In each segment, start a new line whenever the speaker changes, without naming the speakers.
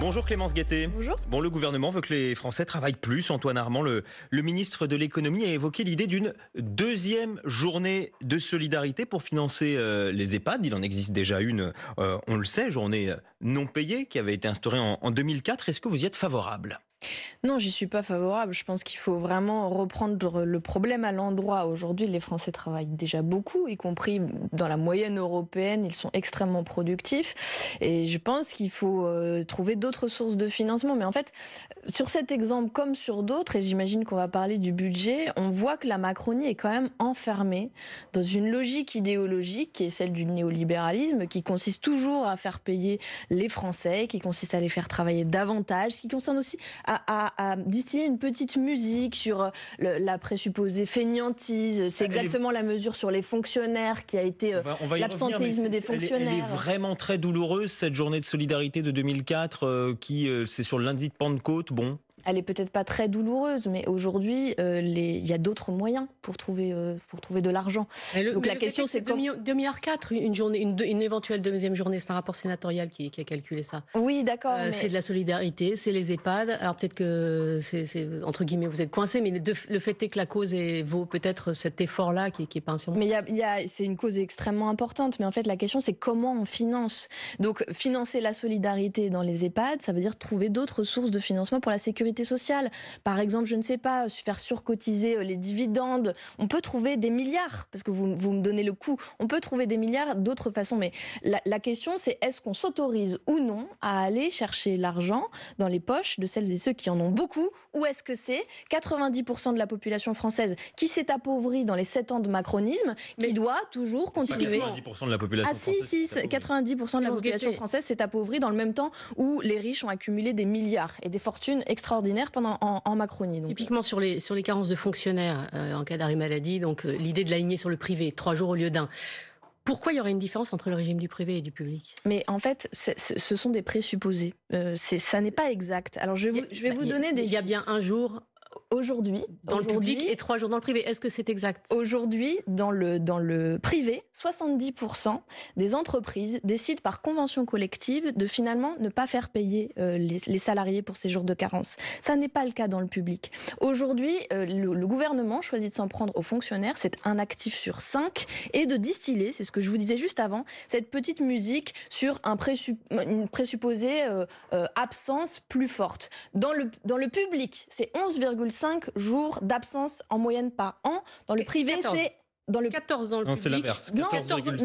Bonjour Clémence Guettet. Bonjour. Bon, le gouvernement veut que les Français travaillent plus. Antoine Armand, le, ministre de l'économie, a évoqué l'idée d'une deuxième journée de solidarité pour financer euh, les EHPAD. Il en existe déjà une, euh, on le sait, journée non payée qui avait été instaurée en, en 2004. Est-ce que vous y êtes favorable
non, j'y suis pas favorable. Je pense qu'il faut vraiment reprendre le problème à l'endroit. Aujourd'hui, les Français travaillent déjà beaucoup, y compris dans la moyenne européenne. Ils sont extrêmement productifs. Et je pense qu'il faut euh, trouver d'autres sources de financement. Mais en fait, sur cet exemple comme sur d'autres, et j'imagine qu'on va parler du budget, on voit que la Macronie est quand même enfermée dans une logique idéologique qui est celle du néolibéralisme, qui consiste toujours à faire payer les Français, qui consiste à les faire travailler davantage, ce qui concerne aussi à, distiller une petite musique sur euh, la présupposée feignantise. C'est exactement la mesure sur les fonctionnaires qui a été euh, l'absentéisme des fonctionnaires. Elle est,
vraiment très douloureuse cette journée de solidarité de 2004 euh, qui c'est sur le lundi de Pentecôte. Bon,
elle est peut-être pas très douloureuse, mais aujourd'hui, euh, il y a d'autres moyens pour trouver, euh, pour trouver de l'argent. Donc la question, c'est comme... 2 milliards
4, une, journée, une, éventuelle deuxième journée, c'est un rapport sénatorial qui, qui, a calculé ça. Oui, d'accord. Euh, c'est de la solidarité, c'est les EHPAD. Alors peut-être que, c'est, entre guillemets, vous êtes coincé, mais le,
fait est que la cause est, vaut peut-être cet effort-là qui, est pas insurmontable. Mais c'est une cause extrêmement importante, mais en fait, la question, c'est comment on finance. Donc financer la solidarité dans les EHPAD, ça veut dire trouver d'autres sources de financement pour la sécurité sociale. Par exemple, je ne sais pas, faire surcotiser euh, les dividendes. On peut trouver des milliards, parce que vous, vous me donnez le coup. On peut trouver des milliards d'autres façons. Mais la, question, c'est est-ce qu'on s'autorise ou non à aller chercher l'argent dans les poches de celles et ceux qui en ont beaucoup Ou est-ce que c'est 90% de la population française qui s'est appauvrie dans les 7 ans de macronisme qui doit toujours continuer 90% de la population ah, française si, si, 90% de la population française s'est appauvrie dans le même temps où les riches ont accumulé des milliards et des fortunes extraordinaires pendant, en, Macronie. Donc. Typiquement sur les, sur les carences de
fonctionnaires euh, en cas d'arrêt maladie, donc euh, l'idée de l'aligner sur le privé, trois jours au lieu d'un. Pourquoi
il y aurait une différence entre le régime du privé et du public Mais en fait, ce sont des présupposés. Euh, c'est ça n'est pas exact. Alors je, vais vous, bah, donner des. Il y a bien un jour aujourd'hui. Dans le public et trois jours dans le privé. Est-ce que c'est exact Aujourd'hui, dans le, dans le privé, 70% des entreprises décident par convention collective de finalement ne pas faire payer euh, les, salariés pour ces jours de carence. Ça n'est pas le cas dans le public. Aujourd'hui, euh, le, gouvernement choisit de s'en prendre aux fonctionnaires. C'est un actif sur cinq et de distiller, c'est ce que je vous disais juste avant, cette petite musique sur un une présupposée euh, absence plus forte. Dans le, dans le public, c'est 11, cinq jours d'absence en moyenne par an. Dans le privé, c'est dans le 14 dans le public. c'est dans, le, public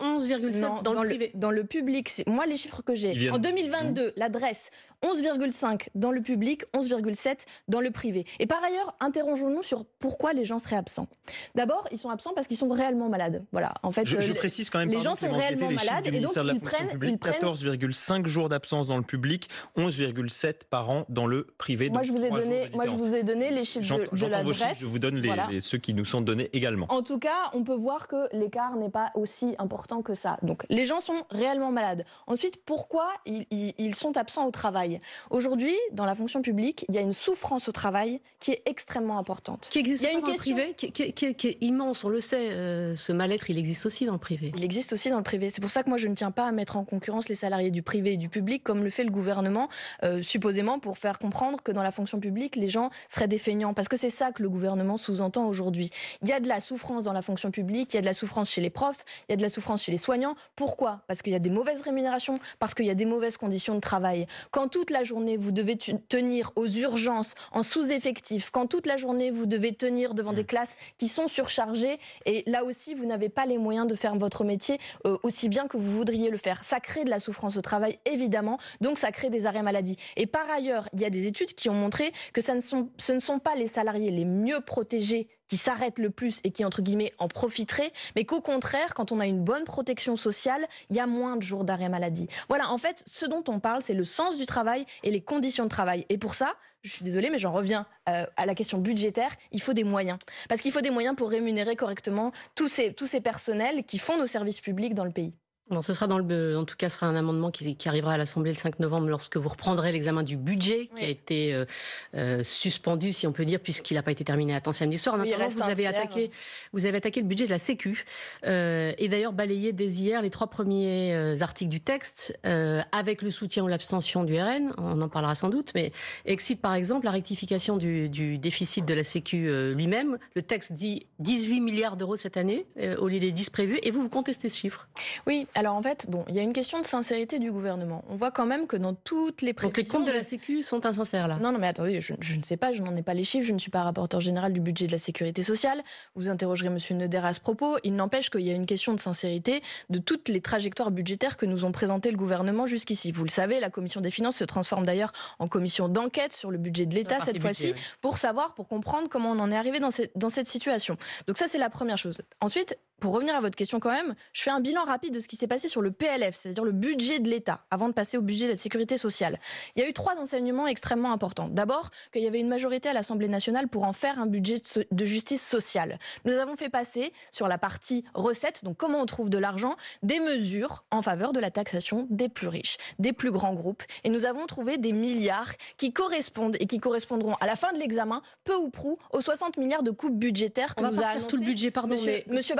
11,7 dans, le privé. dans le public, moi les chiffres que j'ai. En 2022, l'adresse 11,5 dans le public, 11,7 dans le privé. Et par ailleurs, interrogeons-nous sur pourquoi les gens seraient absents. D'abord, ils sont absents parce qu'ils sont réellement malades. Voilà. En fait, je, précise quand même. Les gens sont réellement malades et donc ils prennent,
14,5 jours d'absence dans le public, 11,7 par an dans le privé. Moi, je vous ai donné, moi je vous
ai donné les chiffres de, l'adresse. Je vous donne
ceux qui nous sont donnés également.
En tout cas, on peut voir que l'écart n'est pas aussi important que ça. Donc les gens sont réellement malades. Ensuite, pourquoi ils, sont absents au travail Aujourd'hui, dans la fonction publique, il y a une souffrance au travail qui est extrêmement importante. Qui existe il y a une question... qui, est immense, on le sait. Euh, ce mal-être, il existe aussi dans le privé. Il existe aussi dans le privé. C'est pour ça que moi, je ne tiens pas à mettre en concurrence les salariés du privé et du public, comme le fait le gouvernement, euh, supposément pour faire comprendre que dans la fonction publique, les gens seraient des Parce que c'est ça que le gouvernement sous-entend aujourd'hui. Il y a de la souffrance dans la fonction publique, il y a de la souffrance chez les profs, il y a de la souffrance chez les soignants. Pourquoi Parce qu'il y a des mauvaises rémunérations, parce qu'il y a des mauvaises conditions de travail. Quand toute la journée, vous devez tenir aux urgences, en sous-effectif, quand toute la journée, vous devez tenir devant des mmh. classes qui sont surchargées, et là aussi, vous n'avez pas les moyens de faire votre métier euh, aussi bien que vous voudriez le faire. Ça crée de la souffrance au travail, évidemment, donc ça crée des arrêts maladie. Et par ailleurs, il y a des études qui ont montré que ce ne sont pas les salariés les mieux protégés qui s'arrêtent le plus et qui, entre guillemets, en profiterait, mais qu'au contraire, quand on a une bonne protection sociale, il y a moins de jours d'arrêt maladie. Voilà, en fait, ce dont on parle, c'est le sens du travail et les conditions de travail. Et pour ça, je suis désolée, mais j'en reviens euh, à la question budgétaire, il faut des moyens. Parce qu'il faut des moyens pour rémunérer correctement tous ces, tous ces personnels qui font nos services publics dans le pays
ce sera dans le, euh, en tout cas, ce sera un amendement qui, arrivera à l'Assemblée le 5 novembre lorsque vous reprendrez l'examen du budget qui a été euh, euh, suspendu, si on peut dire, puisqu'il n'a pas été terminé à temps samedi soir. vous avez attaqué, vous avez attaqué le budget de la Sécu et d'ailleurs balayé dès hier les trois premiers articles du texte avec le soutien ou l'abstention du RN. On en parlera sans doute, mais excite par exemple la rectification du, déficit de la Sécu lui-même. Le texte dit 18 milliards d'euros cette année au lieu des 10 prévus et
vous vous contestez ce chiffre. Oui. Alors en fait, bon, il y a une question de sincérité du gouvernement. On voit quand même que dans toutes les prévisions... Donc les comptes de la Sécu sont insincères là Non, non mais attendez, je, ne sais pas, je n'en ai pas les chiffres, je ne suis pas rapporteur général du budget de la Sécurité sociale. Vous interrogerez M. Neuder à ce propos. Il n'empêche qu'il y a une question de sincérité de toutes les trajectoires budgétaires que nous ont présentées le gouvernement jusqu'ici. Vous le savez, la Commission des finances se transforme d'ailleurs en commission d'enquête sur le budget de l'État cette fois-ci pour savoir, pour comprendre comment on en est arrivé dans cette, dans cette situation. Donc ça, c'est la première chose. Ensuite, pour revenir à votre question quand même, je fais un bilan rapide de ce qui s'est passé sur le PLF, c'est-à-dire le budget de l'État, avant de passer au budget de la sécurité sociale. Il y a eu trois enseignements extrêmement importants. D'abord, qu'il y avait une majorité à l'Assemblée nationale pour en faire un budget de justice sociale. Nous avons fait passer sur la partie recettes, donc comment on trouve de l'argent, des mesures en faveur de la taxation des plus riches, des plus grands groupes. Et nous avons trouvé des milliards qui correspondent et qui correspondront à la fin de l'examen, peu ou prou, aux 60 milliards de coupes budgétaires que on nous a annoncé tout le budget, pardon, monsieur, monsieur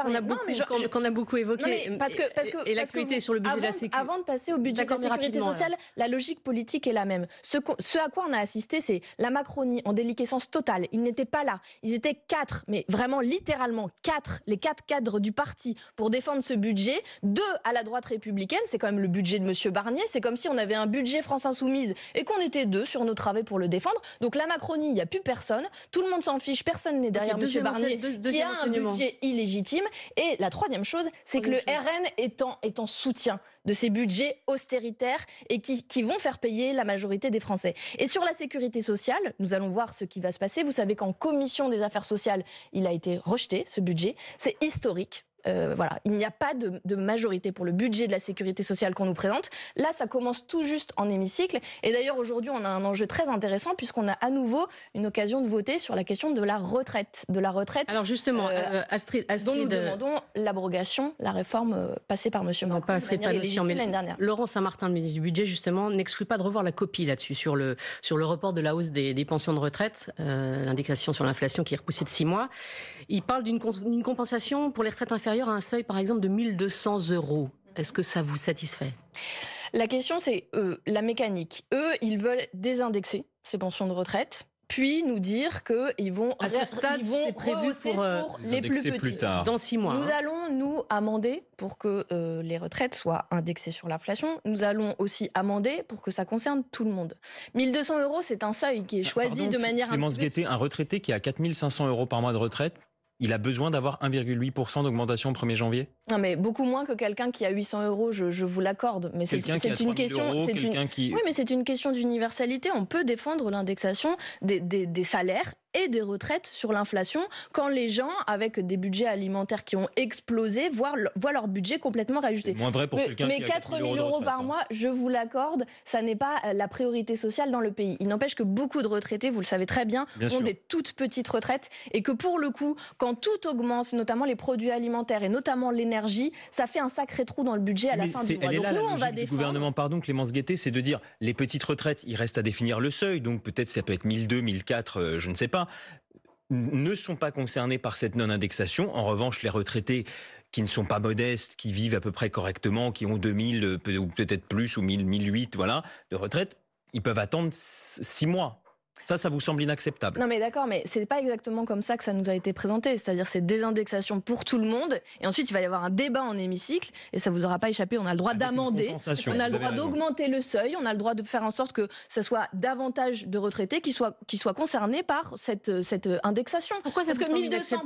qu'on, a beaucoup évoqué. Non, euh, parce que, parce que, et sur le budget de la sécurité. Avant de passer au budget de la sécurité sociale, la logique politique est la même. Ce, ce, à quoi on a assisté, c'est la Macronie en déliquescence totale. Ils n'étaient pas là. Ils étaient quatre, mais vraiment littéralement quatre, les quatre cadres du parti pour défendre ce budget. Deux à la droite républicaine, c'est quand même le budget de Monsieur Barnier. C'est comme si on avait un budget France Insoumise et qu'on était deux sur nos travaux pour le défendre. Donc la Macronie, il n'y a plus personne. Tout le monde s'en fiche. Personne n'est derrière M. Monsieur Barnier, qui a un budget illégitime. Et la troisième chose, c'est que le RN est en, soutien de ces budgets austéritaires et qui, qui, vont faire payer la majorité des Français. Et sur la sécurité sociale, nous allons voir ce qui va se passer. Vous savez qu'en commission des affaires sociales, il a été rejeté, ce budget. C'est historique euh, il n'y a pas de, majorité pour le budget de la sécurité sociale qu'on nous présente. Là, ça commence tout juste en hémicycle. Et d'ailleurs, aujourd'hui, on a un enjeu très intéressant puisqu'on a à nouveau une occasion de voter sur la question de la retraite, de la retraite. Alors justement, euh, euh, Astrid, dont nous demandons l'abrogation, la réforme passée par Monsieur Macron, pas pas l'année dernière.
Laurent Saint-Martin, le ministre du Budget,
justement, n'exclut
pas de revoir la copie là-dessus sur le sur le report de la hausse des, pensions de retraite, l'indication sur l'inflation qui est repoussée de six mois. Il parle d'une compensation pour les retraites inférieures D'ailleurs, un seuil, par exemple, de 1200 euros. Est-ce que ça vous satisfait
La question, c'est euh, la mécanique. Eux, ils veulent désindexer ces pensions de retraite puis nous dire qu'ils vont, à ce stade, ils prévu pour, euh, les plus petits. tard. Dans six mois. Nous hein. allons nous amender pour que euh, les retraites soient indexées sur l'inflation. Nous allons aussi amender pour que ça concerne tout le monde. 1200 euros, c'est un seuil qui est ah, choisi de manière... Clémence Guetté,
un retraité qui a 4500 euros par mois de retraite il a besoin d'avoir 1,8% d'augmentation au 1er janvier
Non, mais beaucoup moins que quelqu'un qui a 800 euros, je, vous l'accorde. Mais c'est une question. Oui, mais c'est une question d'universalité. On peut défendre l'indexation des, salaires et des retraites sur l'inflation quand les gens, avec des budgets alimentaires qui ont explosé, voient, leur budget complètement rajouté. mais, 4 000 euros, par hein. mois, je vous l'accorde, ça n'est pas euh, la priorité sociale dans le pays. Il n'empêche que beaucoup de retraités, vous le savez très bien, ont des toutes petites retraites et que pour le coup, quand tout augmente, notamment les produits alimentaires et notamment l'énergie, ça fait un sacré trou dans le budget à la fin du mois. la on va du gouvernement,
pardon, Clémence Guettet, c'est de dire les petites retraites, il reste à définir le seuil, donc peut-être ça peut être 1 1004, euh, je ne sais pas ne sont pas concernés par cette non-indexation. En revanche, les retraités qui ne sont pas modestes, qui vivent à peu près correctement, qui ont 2000 euh, ou peut-être plus ou 1000, 1008 voilà, de retraite, ils peuvent attendre six mois ça, ça vous semble inacceptable.
Non, mais d'accord, mais c'est pas exactement comme ça que ça nous a été présenté. C'est-à-dire, c'est des indexations pour tout le monde. Et ensuite, il va y avoir un débat en hémicycle. Et ça vous aura pas échappé. On a le droit d'amender. On a le droit d'augmenter le seuil. On a le droit de faire en sorte que ça soit davantage de retraités qui soient, qui soient concernés par cette, cette indexation. Pourquoi ça Parce que 1200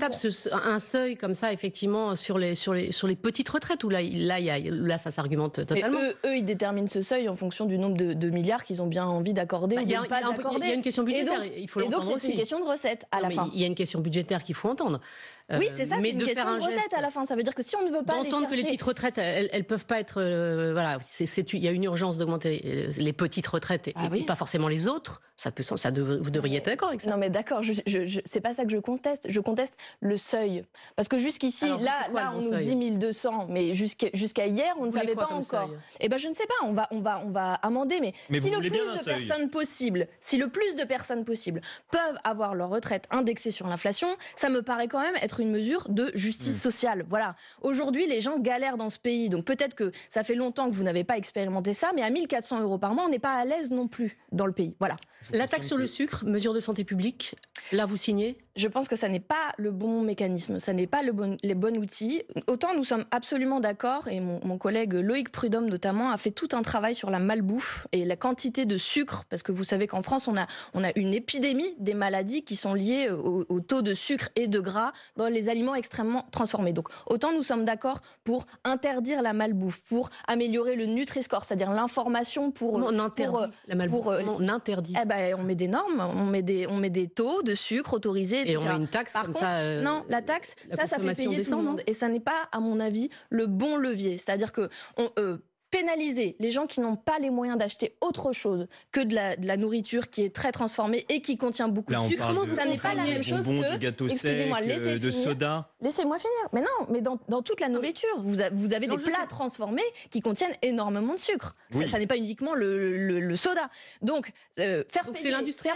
un seuil comme ça, effectivement, sur les, sur les, sur les petites retraites où là, là, là ça s'argumente totalement.
eux, ils déterminent ce seuil en fonction du nombre de, milliards qu'ils ont bien envie d'accorder bah, ou pas d'accorder. une question donc, il faut Et donc c'est une question de recette à la mais fin. Il
y a une question budgétaire qu'il faut entendre oui, euh, c'est ça, c'est une de faire à
la fin. Ça veut dire que si on ne veut pas. D'entendre chercher... que les petites
retraites, elles, ne peuvent pas être. Euh, voilà, il y a une urgence d'augmenter les petites
retraites et, ah pas forcément les autres. Ça ça vous devriez être d'accord avec ça. Non, mais d'accord, je, je, c'est pas ça que je conteste. Je conteste le seuil. Parce que jusqu'ici, là, on nous dit 1200, mais jusqu'à hier, on ne savait pas encore. Eh ben, je ne sais pas, on va, on va, on va amender, mais, si le plus de personnes possibles, si le plus de personnes possibles peuvent avoir leur retraite indexée sur l'inflation, ça me paraît quand même être une mesure de justice mmh. sociale. Voilà. Aujourd'hui, les gens galèrent dans ce pays. Donc peut-être que ça fait longtemps que vous n'avez pas expérimenté ça, mais à 1400 euros par mois, on n'est pas à l'aise non plus dans le pays. Voilà. La taxe sur le sucre, mesure de santé publique, là vous signez je pense que ça n'est pas le bon mécanisme, ça n'est pas le bon, les bons outils. Autant nous sommes absolument d'accord, et mon, collègue Loïc Prudhomme notamment a fait tout un travail sur la malbouffe et la quantité de sucre, parce que vous savez qu'en France, on a, on a une épidémie des maladies qui sont liées au, taux de sucre et de gras dans les aliments extrêmement transformés. Donc autant nous sommes d'accord pour interdire la malbouffe, pour améliorer le Nutri-Score, c'est-à-dire l'information pour... Non, on interdit la malbouffe, euh, on interdit. Eh ben, on met des normes, on met des, on met des taux de sucre autorisés et on a une taxe Par ça. Euh, non, la taxe, ça, ça fait payer tout le monde. Et ça n'est pas, à mon avis, le bon levier. C'est-à-dire que euh, pénaliser les gens qui n'ont pas les moyens d'acheter autre chose que de la, nourriture qui est très transformée et qui contient beaucoup de sucre, ça n'est pas la même chose que excusez-moi, euh, laissez de soda. Laissez-moi finir. Mais non, mais dans, toute la nourriture, vous, vous avez des plats transformés qui contiennent énormément de sucre. Ça, n'est pas uniquement le, soda. Donc euh, faire payer, les, industriels,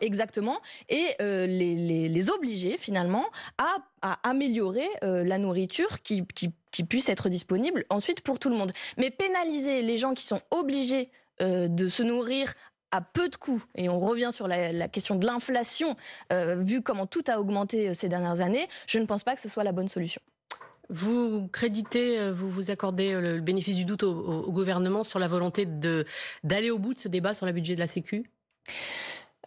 exactement, et euh, les, obliger finalement à, améliorer la nourriture qui, qui qui puisse être disponible ensuite pour tout le monde. Mais pénaliser les gens qui sont obligés euh, de se nourrir à peu de coûts, et on revient sur la, question de l'inflation, euh, vu comment tout a augmenté euh, ces dernières années, je ne pense pas que ce soit la bonne solution.
Vous créditez, vous vous accordez le bénéfice du doute au, gouvernement sur la volonté d'aller au bout de ce débat sur le budget de la Sécu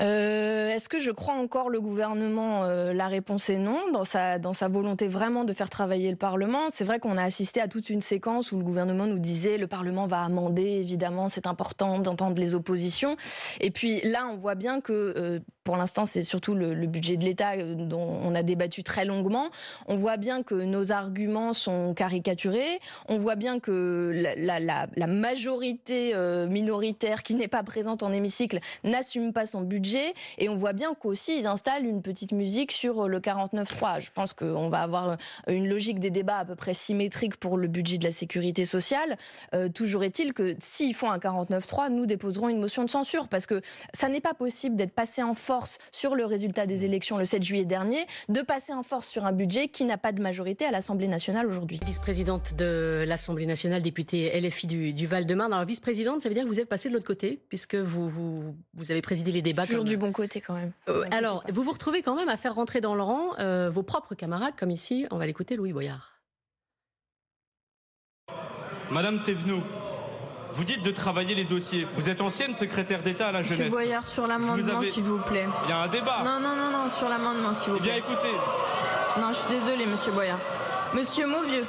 euh, est-ce que je crois encore le gouvernement euh, La réponse est non. Dans sa, dans sa volonté vraiment de faire travailler le Parlement, c'est vrai qu'on a assisté à toute une séquence où le gouvernement nous disait le Parlement va amender, évidemment, c'est important d'entendre les oppositions. Et puis là, on voit bien que... Euh, pour l'instant, c'est surtout le, budget de l'État euh, dont on a débattu très longuement. On voit bien que nos arguments sont caricaturés. On voit bien que la, majorité euh, minoritaire qui n'est pas présente en hémicycle n'assume pas son budget. Et on voit bien qu'aussi, ils installent une petite musique sur euh, le 49.3. Je pense qu'on va avoir une logique des débats à peu près symétrique pour le budget de la sécurité sociale. toujours est-il que s'ils font un 49.3, nous déposerons une motion de censure parce que ça n'est pas possible d'être passé en force sur le résultat des mmh. élections le 7 juillet dernier, de passer en force sur un budget qui n'a pas de majorité à l'Assemblée nationale aujourd'hui.
Vice-présidente de l'Assemblée nationale, députée LFI du, Val-de-Marne. Alors vice-présidente, ça veut dire que vous êtes passée de l'autre côté, puisque vous, vous, avez présidé
les débats. Toujours du bon côté quand même. Euh,
alors, vous vous retrouvez quand même à faire rentrer dans le rang euh, vos propres camarades, comme ici, on va l'écouter, Louis Boyard.
Madame Tevenou. Vous dites de travailler les dossiers. Vous êtes ancienne secrétaire d'État à la jeunesse. Monsieur Boyard,
sur l'amendement, s'il vous plaît. Il y
a un débat. Non,
non, non, non, sur l'amendement, s'il vous plaît. Eh bien, écoutez. Non, je suis désolée, monsieur Boyard. Monsieur Mauvieux.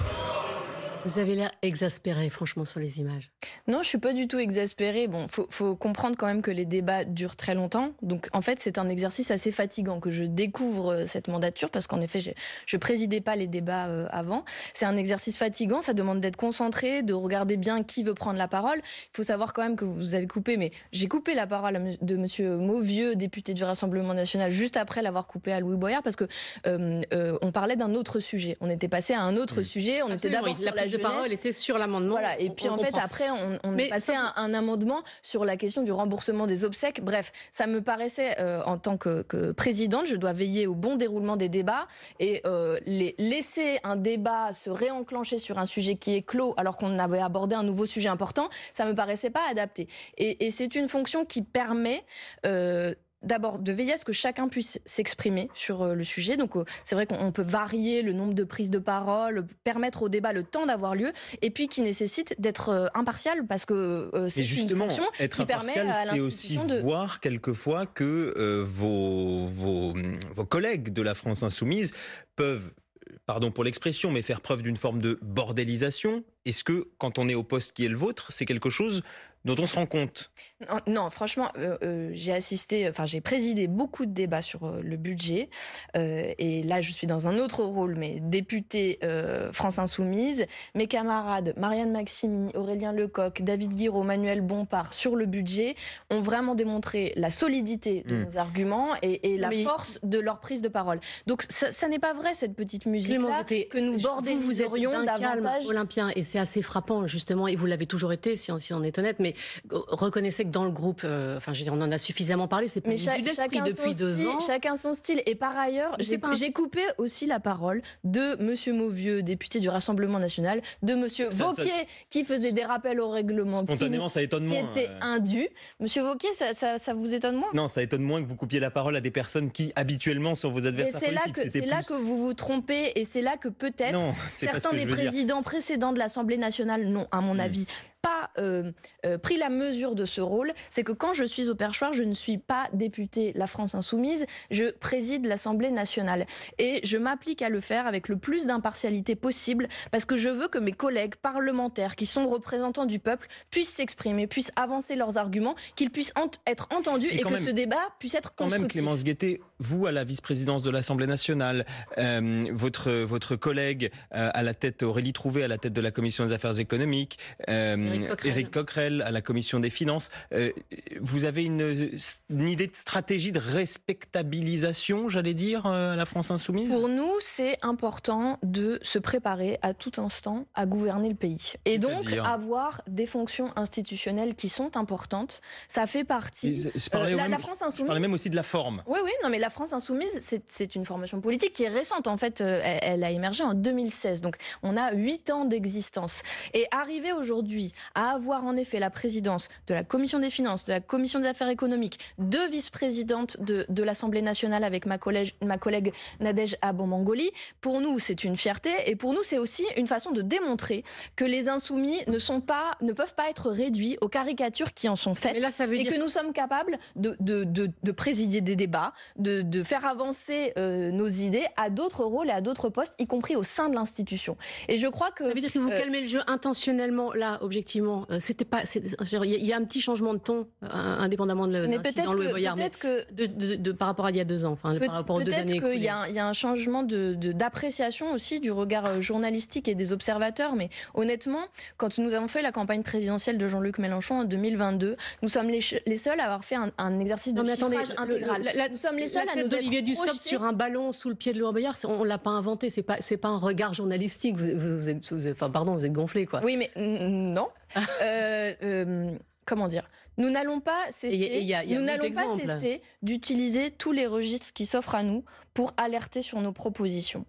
Vous avez l'air exaspéré, franchement, sur les images.
Non, je suis pas du tout exaspérée. Bon, faut, faut comprendre quand même que les débats durent très longtemps. Donc, en fait, c'est un exercice assez fatigant que je découvre euh, cette mandature parce qu'en effet, je, je présidais pas les débats euh, avant. C'est un exercice fatigant. Ça demande d'être concentré, de regarder bien qui veut prendre la parole. Il faut savoir quand même que vous avez coupé, mais j'ai coupé la parole de Monsieur Mauvieux, député du Rassemblement National, juste après l'avoir coupé à Louis Boyard parce que euh, on parlait d'un autre sujet. On était passé à un autre sujet. On était d'abord sur la de parole était sur l'amendement. Voilà. Et puis en fait, après, on, on est passé à un, amendement sur la question du remboursement des obsèques. Bref, ça me paraissait, euh, en tant que, présidente, je dois veiller au bon déroulement des débats et euh, laisser un débat se réenclencher sur un sujet qui est clos alors qu'on avait abordé un nouveau sujet important, ça me paraissait pas adapté. Et, c'est une fonction qui permet euh, d'abord de veiller à ce que chacun puisse s'exprimer sur euh, le sujet. Donc euh, c'est vrai qu'on peut varier le nombre de prises de parole, permettre au débat le temps d'avoir lieu, et puis qui nécessite d'être euh, impartial parce que c'est une fonction être qui permet c'est aussi
voir quelquefois que vos, vos, vos collègues de la France insoumise peuvent pardon pour l'expression, mais faire preuve d'une forme de bordélisation, est-ce que quand on est au poste qui est le vôtre, c'est quelque chose dont on se rend compte
Non, franchement, euh, euh, j'ai assisté, enfin j'ai présidé beaucoup de débats sur euh, le budget, et là je suis dans un autre rôle, mais députée France Insoumise, mes camarades Marianne Maximi, Aurélien Lecoq, David Guiraud, Manuel Bompard sur le budget ont vraiment démontré la solidité de hmm. nos arguments et, la force de leur prise de parole. Donc ça, n'est pas vrai cette petite musique là que nous bordez, vous, calme
olympien et c'est assez frappant, justement, et vous l'avez toujours été, si on, est honnête, mais euh, reconnaissez que dans le groupe, euh, enfin, je veux on en a suffisamment parlé, c'est pas du chacun depuis deux style, ans.
Chacun son style. Et par ailleurs, j'ai coupé aussi la parole de M. Mauvieux, député du Rassemblement National, de M. Vauquier, qui faisait des rappels au règlement. qui, ça étonne moins. Euh. indu. Monsieur Vauquier, ça, vous étonne moins
Non, ça étonne moins que vous coupiez la parole à des personnes qui, habituellement, sont vos adversaires politiques. C'est là, que,
vous vous trompez, et c'est là que peut-être certains des présidents précédents de l'Assemblée l'Assemblée nationale, non, à mon mm. avis, pas euh, euh, pris la mesure de ce rôle, c'est que quand je suis au perchoir, je ne suis pas député La France Insoumise, je préside l'Assemblée nationale. Et je m'applique à le faire avec le plus d'impartialité possible, parce que je veux que mes collègues parlementaires, qui sont représentants du peuple, puissent s'exprimer, puissent avancer leurs arguments, qu'ils puissent être entendus et, que ce débat puisse être constructif. Quand même, Clémence
Guettet, vous, à la vice-présidence de l'Assemblée nationale, euh, votre, votre collègue à la tête, Aurélie Trouvé, à la tête de la Commission des affaires économiques, Mmh. Eric Coquerel. à la Commission des Finances. Euh, vous avez euh, une, idée de stratégie de respectabilisation, j'allais dire, euh, à la France insoumise Pour
nous, c'est important de se préparer à tout instant à gouverner le pays. Et donc, avoir des fonctions institutionnelles qui sont importantes. Ça fait partie. la, même, France insoumise. Je parlais
même aussi de la forme.
Oui, oui, non, mais la France insoumise, c'est une formation politique qui est récente. En fait, elle, a émergé en 2016. Donc, on a 8 ans d'existence. Et arriver aujourd'hui à avoir en effet la présidence de la Commission des finances, de la Commission des affaires économiques, deux vice-présidentes de, l'Assemblée nationale avec ma collègue, ma collègue Nadège Abomangoli. Pour nous, c'est une fierté et pour nous, c'est aussi une façon de démontrer que les insoumis ne sont pas, ne peuvent pas être réduits aux caricatures qui en sont faites et que nous sommes capables de, de, présider des débats, de, faire avancer euh, nos idées à d'autres rôles et à d'autres postes, y compris au sein de l'institution. Et je crois que ça veut dire que vous euh, calmez le jeu intentionnellement là, objectivement euh, c'était pas. Il y, a un petit changement
de ton, euh, indépendamment de le. Mais peut-être que, de, par rapport à il y a
deux ans, enfin, par rapport aux deux années. Peut-être qu'il y, a un changement d'appréciation aussi du regard euh, journalistique et des observateurs. Mais honnêtement, quand nous avons fait la campagne présidentielle de Jean-Luc Mélenchon en 2022, nous sommes les, seuls à avoir fait un, exercice de non, intégral. la, nous sommes les seuls à nous du
Dussopt sur un ballon sous le pied de Laurent Boyard, on, ne l'a pas inventé. C'est pas c'est pas un regard journalistique. Vous,
êtes, pardon, vous êtes gonflé quoi. Oui, mais non. Euh, euh, comment dire nous n'allons pas cesser, pas cesser d'utiliser tous les registres qui s'offrent à nous pour alerter sur nos propositions.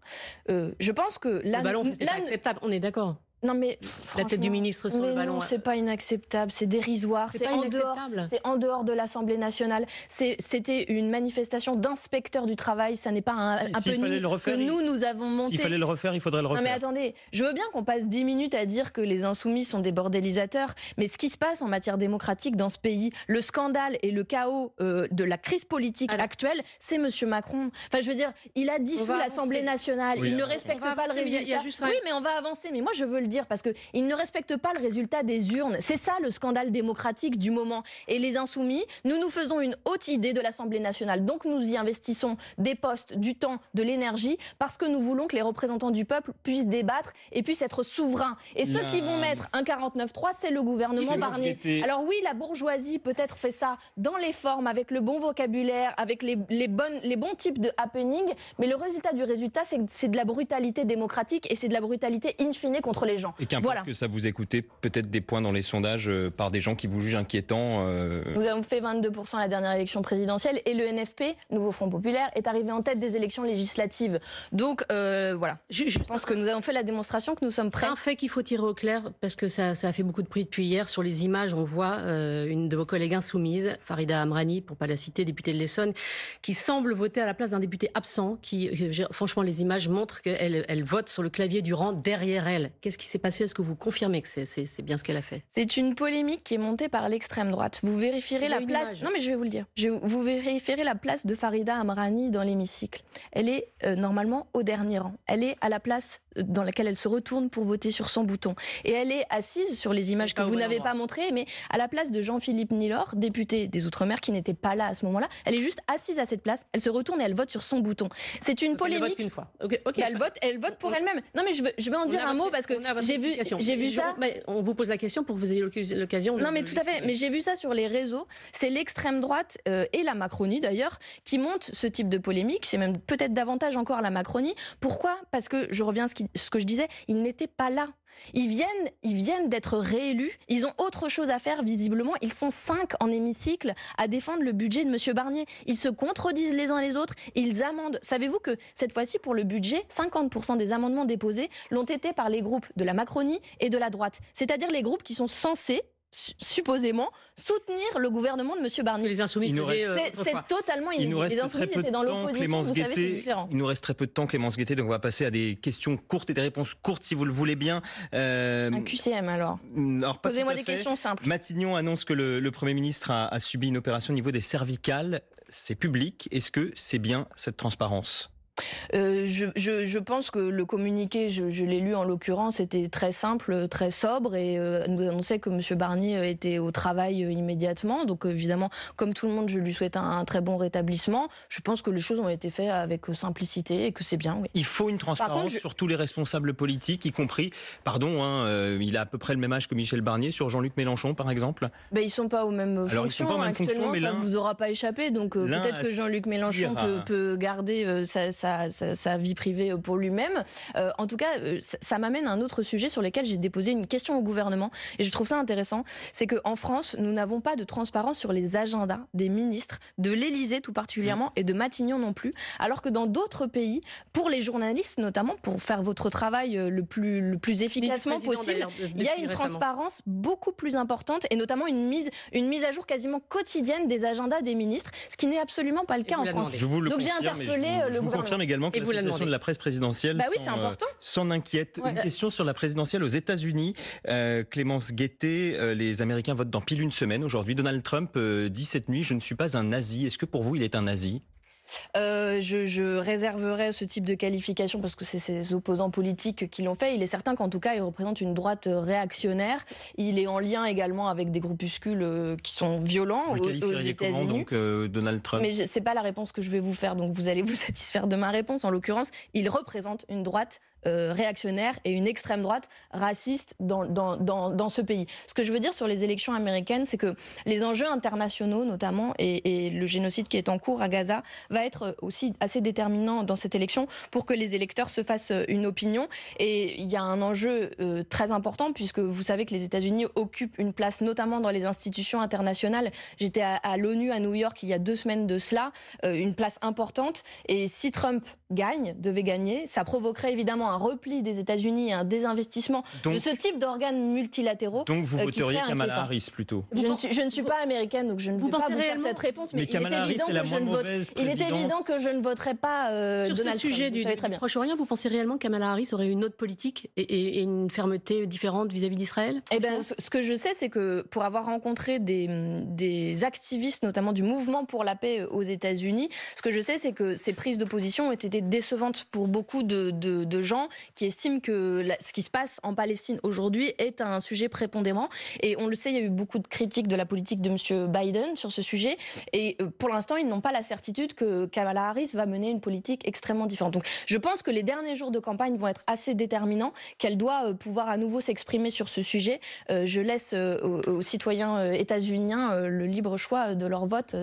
Euh, je pense que là, le acceptable. On est d'accord. Non mais la tête du ministre sur le ballon. c'est pas inacceptable, c'est dérisoire, c'est en dehors, c'est en dehors de l'Assemblée nationale. C'était une manifestation d'inspecteurs du travail, ça n'est pas un, peu que nous nous avons monté. S'il fallait le refaire, il faudrait le refaire. Non mais attendez, je veux bien qu'on passe 10 minutes à dire que les insoumis sont des bordélisateurs, mais ce qui se passe en matière démocratique dans ce pays, le scandale et le chaos euh, de la crise politique actuelle, c'est Monsieur Macron. Enfin, je veux dire, il a dissous l'Assemblée nationale, il ne respecte pas le résultat. oui, mais on va avancer. Mais moi, je veux le dire dire, parce qu'ils ne respectent pas le résultat des urnes. C'est ça le scandale démocratique du moment. Et les insoumis, nous nous faisons une haute idée de l'Assemblée nationale. Donc nous y investissons des postes, du temps, de l'énergie, parce que nous voulons que les représentants du peuple puissent débattre et puissent être souverains. Et ceux qui vont mettre un 49.3, c'est le gouvernement Barnier. Alors oui, la bourgeoisie peut-être fait ça dans les formes, avec le bon vocabulaire, avec les, bonnes, les bons types de happening, mais le résultat du résultat, c'est de la brutalité démocratique et c'est de la brutalité in fine contre les gens. Et
qu'importe voilà. que ça vous écoutez, peut-être des points dans les sondages euh, par des gens qui vous jugent inquiétants. Euh. Nous
avons fait 22% la dernière élection présidentielle et le NFP, Nouveau Front Populaire, est arrivé en tête des élections législatives. Donc euh, voilà, je, pense que nous avons fait la démonstration que nous sommes
prêts. Un fait qu'il faut tirer au clair, parce que ça, a fait beaucoup de prix depuis hier, sur les images, on voit une de vos collègues insoumises, Farida Amrani, pour pas la citer, députée de l'Essonne, qui semble voter à la place d'un député absent, qui, franchement, les images montrent qu'elle elle vote sur le clavier du rang derrière elle.
Qu'est-ce qui s'est passé Est-ce que vous confirmez que c'est bien ce qu'elle a fait C'est une polémique qui est montée par l'extrême droite. Vous vérifierez la place. Non, mais je vais vous le dire. vous vérifierez la place de Farida Amrani dans l'hémicycle. Elle est euh, normalement au dernier rang. Elle est à la place euh, dans laquelle elle se retourne pour voter sur son bouton. Et elle est assise sur les images que vous n'avez pas montrées, mais à la place de Jean-Philippe Nilor, député des Outre-mer, qui n'était pas là à ce moment-là. Elle est juste assise à cette place. Elle se retourne et elle vote sur son bouton. C'est une polémique. Elle vote fois. elle vote, elle vote pour elle-même. Non, mais je veux, je vais en dire un mot parce que j'ai vu, j'ai vu ça. on vous pose la question pour que vous ayez l'occasion. Non, mais tout à fait. Mais j'ai vu ça sur les réseaux. C'est l'extrême droite euh, et la Macronie d'ailleurs qui montent ce type de polémique. C'est même peut-être davantage encore la Macronie. Pourquoi Parce que je reviens à ce, que je disais. il n'était pas là ils viennent, ils viennent d'être réélus. Ils ont autre chose à faire, visiblement. Ils sont cinq en hémicycle à défendre le budget de M. Barnier. Ils se contredisent les uns les autres. Ils amendent. Savez-vous que cette fois-ci, pour le budget, 50% des amendements déposés l'ont été par les groupes de la Macronie et de la droite. C'est-à-dire les groupes qui sont censés supposément, soutenir le gouvernement de M. Barnier. Les insoumis euh, C'est totalement inédit. Les insoumis étaient dans l'opposition, vous savez, c'est différent.
Il nous reste très peu de temps, Clémence Guettet, donc on va passer à des questions courtes et des réponses courtes, si vous le voulez bien. Euh, Un QCM, alors. Posez-moi des questions simples. Matignon annonce que le, Premier ministre a subi une opération au niveau des cervicales. C'est public. Est-ce que c'est bien cette transparence
euh, je, pense que le communiqué, je, l'ai lu en l'occurrence, était très simple, euh, très sobre et euh, nous annonçait que M. Barnier était au travail immédiatement. Donc évidemment, comme tout le monde, je lui souhaite un, très bon rétablissement. Je pense que les choses ont été faites avec simplicité et que c'est bien. Il faut une transparence sur
tous les responsables politiques, y compris, pardon, hein, il a à peu près le même âge que Michel Barnier, sur Jean-Luc Mélenchon par exemple.
Ben, ils ne sont pas aux mêmes fonctions. Ils pas ça ne vous aura pas échappé. Donc peut-être que Jean-Luc Mélenchon peut, garder sa sa, vie privée euh, pour lui-même. Euh, en tout cas, euh, ça, m'amène à un autre sujet sur lequel j'ai déposé une question au gouvernement et je trouve ça intéressant. C'est qu'en France, nous n'avons pas de transparence sur les agendas des ministres, de l'Élysée tout particulièrement mm. et de Matignon non plus, alors que dans d'autres pays, pour les journalistes notamment, pour faire votre travail le plus, le plus efficacement possible, il y a une transparence beaucoup plus importante et notamment une mise, une mise à jour quasiment quotidienne des agendas des ministres, ce qui n'est absolument pas le cas en France. Donc j'ai interpellé le gouvernement également que l'association de la
presse présidentielle bah euh, s'en inquiète. Une question sur la présidentielle aux États-Unis. Euh, Clémence Guettet, euh, les Américains votent dans pile une semaine aujourd'hui. Donald Trump dit cette nuit Je ne suis pas un nazi. Est-ce que pour vous, il est un nazi
euh, je, réserverai ce type de qualification parce que c'est ses opposants politiques qui l'ont fait. Il est certain qu'en tout cas, il représente une droite réactionnaire. Il est en lien également avec des groupuscules euh, qui sont
violents vous donc euh, Donald Trump Mais c'est
pas la réponse que je vais vous faire, donc vous allez vous satisfaire de ma réponse. En l'occurrence, il représente une droite euh, réactionnaire et une extrême droite raciste dans, dans, ce pays. Ce que je veux dire sur les élections américaines, c'est que les enjeux internationaux, notamment, et, le génocide qui est en cours à Gaza, va être aussi assez déterminant dans cette élection pour que les électeurs se fassent euh, une opinion. Et il y a un enjeu euh, très important, puisque vous savez que les États-Unis occupent une place, notamment dans les institutions internationales. J'étais à, l'ONU à New York il y a deux semaines de cela, une place importante. Et si Trump gagne, devait gagner, ça provoquerait évidemment un repli des États-Unis, un désinvestissement de ce type d'organes multilatéraux. Donc vous euh, voteriez Kamala
Harris plutôt je
ne, suis, je ne, suis, pas américaine, donc je ne vous pas vous cette réponse, mais, il, est évident, que je ne voterai
pas euh, Sur ce sujet du, du Proche-Orient, vous pensez réellement que Kamala Harris aurait une autre politique et, une
fermeté différente vis-à-vis d'Israël et eh bien, ce, que je sais, c'est que pour avoir rencontré des, des activistes, notamment du mouvement pour la paix aux États-Unis, ce que je sais, c'est que ces prises d'opposition position ont été décevante pour beaucoup de, gens qui estiment que ce qui se passe en Palestine aujourd'hui est un sujet prépondérant. Et on le sait, il y a eu beaucoup de critiques de la politique de M. Biden sur ce sujet. Et euh, pour l'instant, ils n'ont pas la certitude que Kamala Harris va mener une politique extrêmement différente. Donc je pense que les derniers jours de campagne vont être assez déterminants, qu'elle doit euh, pouvoir à nouveau s'exprimer sur ce sujet. Euh, je laisse aux, aux citoyens états-uniens le libre choix de leur vote.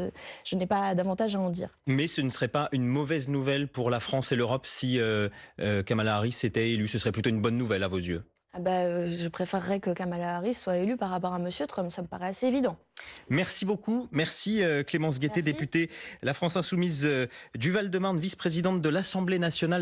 je n'ai pas davantage à en dire.
Mais ce ne serait pas une mauvaise nouvelle pour la France et l'Europe si euh, euh, Kamala Harris était élue Ce serait plutôt une bonne nouvelle à vos yeux
ah bah, euh, je préférerais que Kamala Harris soit élue par rapport à M. Trump, ça me paraît assez évident.
Merci beaucoup. Merci Clémence Guettet, députée La France Insoumise du Val-de-Marne, vice-présidente de l'Assemblée nationale.